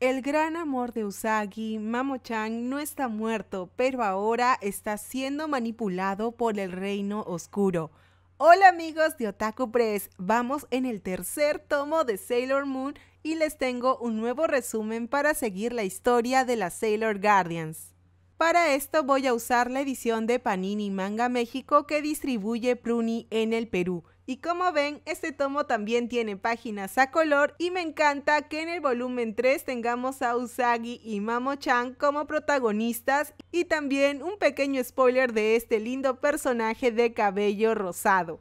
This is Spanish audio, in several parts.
El gran amor de Usagi, mamo no está muerto, pero ahora está siendo manipulado por el reino oscuro. Hola amigos de Otaku Press, vamos en el tercer tomo de Sailor Moon y les tengo un nuevo resumen para seguir la historia de las Sailor Guardians. Para esto voy a usar la edición de Panini Manga México que distribuye Pruni en el Perú. Y como ven, este tomo también tiene páginas a color y me encanta que en el volumen 3 tengamos a Usagi y Mamo-chan como protagonistas y también un pequeño spoiler de este lindo personaje de cabello rosado.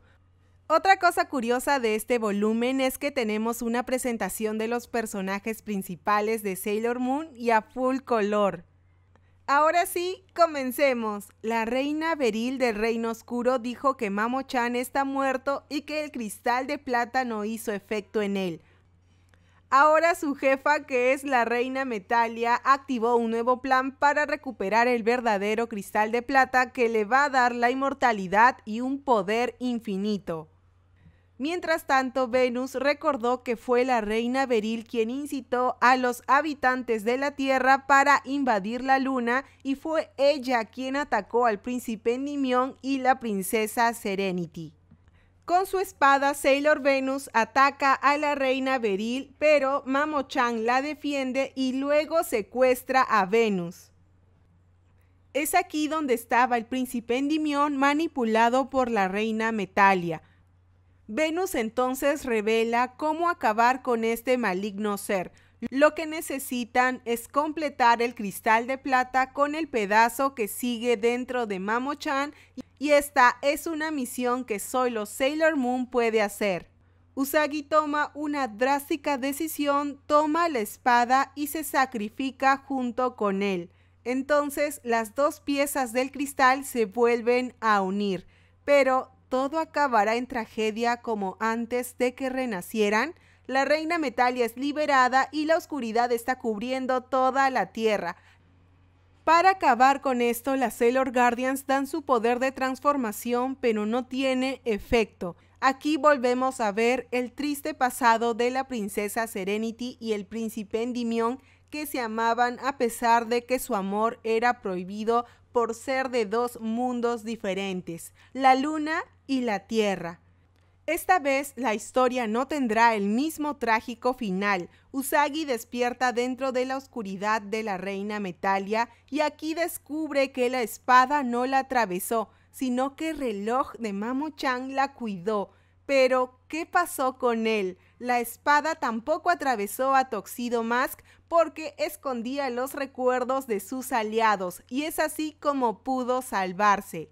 Otra cosa curiosa de este volumen es que tenemos una presentación de los personajes principales de Sailor Moon y a full color. Ahora sí, comencemos. La reina Beril del Reino Oscuro dijo que Mamo Chan está muerto y que el cristal de plata no hizo efecto en él. Ahora su jefa, que es la reina Metalia, activó un nuevo plan para recuperar el verdadero cristal de plata que le va a dar la inmortalidad y un poder infinito. Mientras tanto, Venus recordó que fue la reina Beril quien incitó a los habitantes de la Tierra para invadir la Luna y fue ella quien atacó al príncipe Nimion y la princesa Serenity. Con su espada, Sailor Venus ataca a la reina Beril, pero Chan la defiende y luego secuestra a Venus. Es aquí donde estaba el príncipe Endimión manipulado por la reina Metalia Venus entonces revela cómo acabar con este maligno ser. Lo que necesitan es completar el cristal de plata con el pedazo que sigue dentro de Mamo-chan y esta es una misión que solo Sailor Moon puede hacer. Usagi toma una drástica decisión, toma la espada y se sacrifica junto con él. Entonces las dos piezas del cristal se vuelven a unir, pero todo acabará en tragedia como antes de que renacieran, la reina Metalia es liberada y la oscuridad está cubriendo toda la Tierra. Para acabar con esto, las Sailor Guardians dan su poder de transformación, pero no tiene efecto. Aquí volvemos a ver el triste pasado de la princesa Serenity y el príncipe Endymion que se amaban a pesar de que su amor era prohibido por ser de dos mundos diferentes. La luna y la tierra. Esta vez la historia no tendrá el mismo trágico final. Usagi despierta dentro de la oscuridad de la reina Metalia y aquí descubre que la espada no la atravesó, sino que el reloj de Mamuchan la cuidó. Pero, ¿qué pasó con él? La espada tampoco atravesó a Toxido Mask porque escondía los recuerdos de sus aliados y es así como pudo salvarse.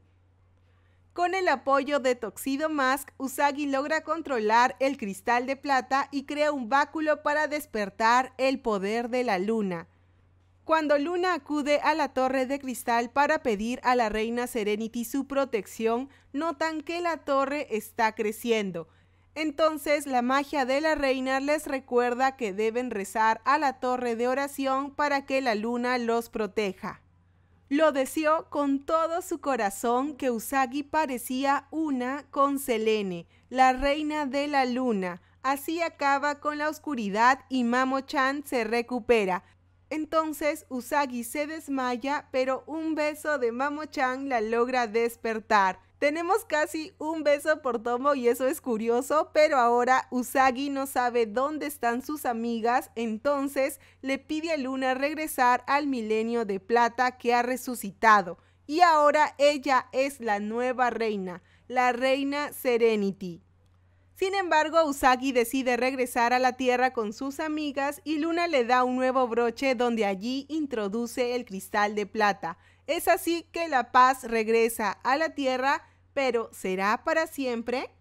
Con el apoyo de Toxido Mask, Usagi logra controlar el cristal de plata y crea un báculo para despertar el poder de la luna. Cuando Luna acude a la torre de cristal para pedir a la reina Serenity su protección, notan que la torre está creciendo. Entonces la magia de la reina les recuerda que deben rezar a la torre de oración para que la luna los proteja. Lo deseó con todo su corazón que Usagi parecía una con Selene, la reina de la luna. Así acaba con la oscuridad y Mamo-chan se recupera. Entonces Usagi se desmaya, pero un beso de Mamo-chan la logra despertar. Tenemos casi un beso por Tomo y eso es curioso, pero ahora Usagi no sabe dónde están sus amigas, entonces le pide a Luna regresar al milenio de plata que ha resucitado. Y ahora ella es la nueva reina, la reina Serenity. Sin embargo, Usagi decide regresar a la Tierra con sus amigas y Luna le da un nuevo broche donde allí introduce el cristal de plata. Es así que la paz regresa a la Tierra, pero ¿será para siempre?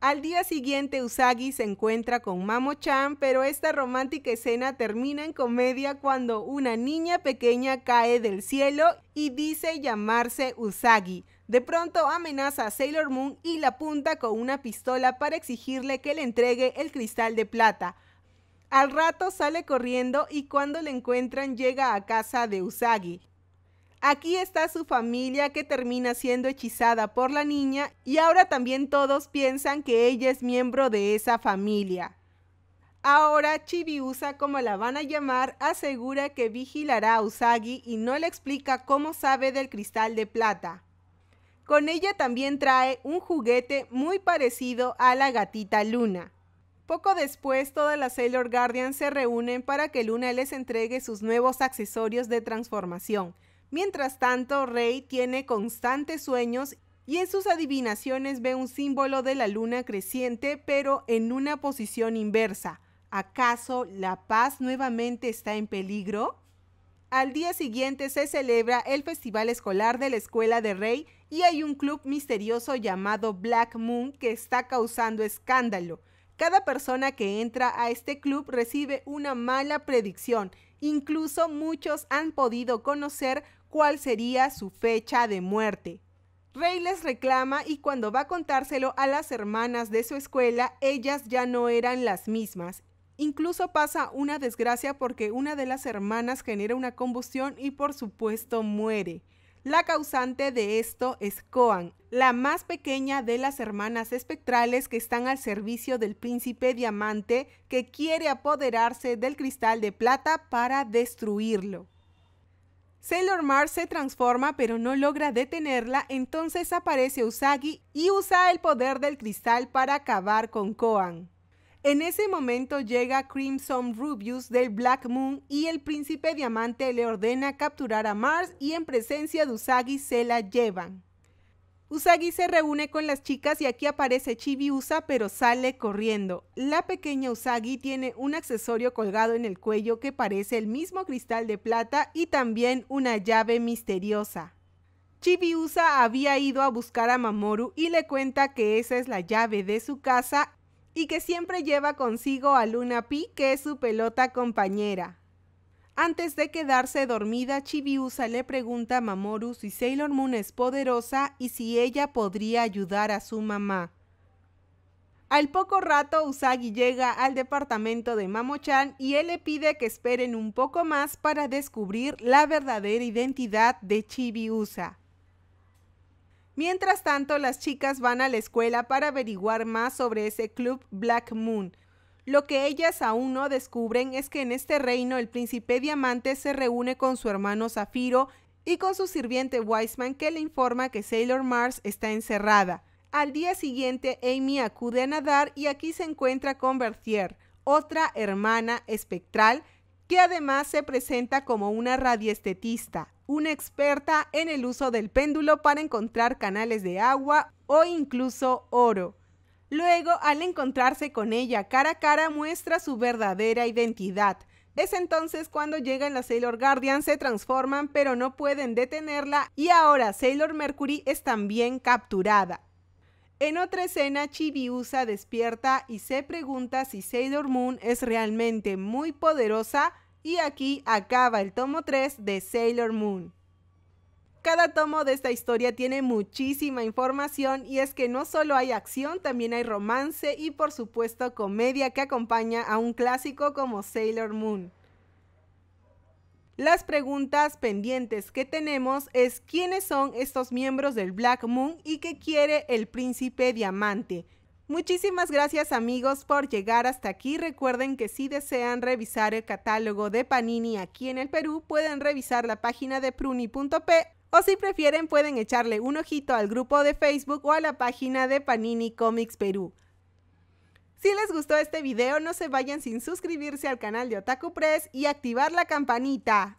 Al día siguiente Usagi se encuentra con Mamo-chan, pero esta romántica escena termina en comedia cuando una niña pequeña cae del cielo y dice llamarse Usagi. De pronto amenaza a Sailor Moon y la apunta con una pistola para exigirle que le entregue el cristal de plata. Al rato sale corriendo y cuando le encuentran llega a casa de Usagi. Aquí está su familia que termina siendo hechizada por la niña y ahora también todos piensan que ella es miembro de esa familia. Ahora Chibiusa, como la van a llamar, asegura que vigilará a Usagi y no le explica cómo sabe del cristal de plata. Con ella también trae un juguete muy parecido a la gatita Luna. Poco después, todas las Sailor Guardians se reúnen para que Luna les entregue sus nuevos accesorios de transformación. Mientras tanto, Rey tiene constantes sueños y en sus adivinaciones ve un símbolo de la luna creciente, pero en una posición inversa. ¿Acaso la paz nuevamente está en peligro? Al día siguiente se celebra el Festival Escolar de la Escuela de Rey y hay un club misterioso llamado Black Moon que está causando escándalo. Cada persona que entra a este club recibe una mala predicción. Incluso muchos han podido conocer cuál sería su fecha de muerte. Rey les reclama y cuando va a contárselo a las hermanas de su escuela, ellas ya no eran las mismas. Incluso pasa una desgracia porque una de las hermanas genera una combustión y por supuesto muere. La causante de esto es Coan, la más pequeña de las hermanas espectrales que están al servicio del príncipe diamante que quiere apoderarse del cristal de plata para destruirlo. Sailor Mars se transforma pero no logra detenerla, entonces aparece Usagi y usa el poder del cristal para acabar con Koan. En ese momento llega Crimson Rubius del Black Moon y el príncipe diamante le ordena capturar a Mars y en presencia de Usagi se la llevan. Usagi se reúne con las chicas y aquí aparece Chibiusa pero sale corriendo. La pequeña Usagi tiene un accesorio colgado en el cuello que parece el mismo cristal de plata y también una llave misteriosa. Chibiusa había ido a buscar a Mamoru y le cuenta que esa es la llave de su casa y que siempre lleva consigo a Luna Pi, que es su pelota compañera. Antes de quedarse dormida, Chibiusa le pregunta a Mamoru si Sailor Moon es poderosa y si ella podría ayudar a su mamá. Al poco rato, Usagi llega al departamento de Mamochan y él le pide que esperen un poco más para descubrir la verdadera identidad de Chibiusa. Mientras tanto, las chicas van a la escuela para averiguar más sobre ese club Black Moon. Lo que ellas aún no descubren es que en este reino el príncipe diamante se reúne con su hermano Zafiro y con su sirviente Wiseman que le informa que Sailor Mars está encerrada. Al día siguiente, Amy acude a nadar y aquí se encuentra con Berthier, otra hermana espectral que además se presenta como una radiestetista una experta en el uso del péndulo para encontrar canales de agua o incluso oro. Luego, al encontrarse con ella cara a cara, muestra su verdadera identidad. Es entonces cuando llegan las Sailor Guardian, se transforman, pero no pueden detenerla y ahora Sailor Mercury es también capturada. En otra escena, Chibiusa despierta y se pregunta si Sailor Moon es realmente muy poderosa y aquí acaba el tomo 3 de Sailor Moon. Cada tomo de esta historia tiene muchísima información y es que no solo hay acción, también hay romance y por supuesto comedia que acompaña a un clásico como Sailor Moon. Las preguntas pendientes que tenemos es quiénes son estos miembros del Black Moon y qué quiere el príncipe diamante. Muchísimas gracias amigos por llegar hasta aquí. Recuerden que si desean revisar el catálogo de Panini aquí en el Perú, pueden revisar la página de pruni.p o si prefieren pueden echarle un ojito al grupo de Facebook o a la página de Panini Comics Perú. Si les gustó este video no se vayan sin suscribirse al canal de Otaku Press y activar la campanita.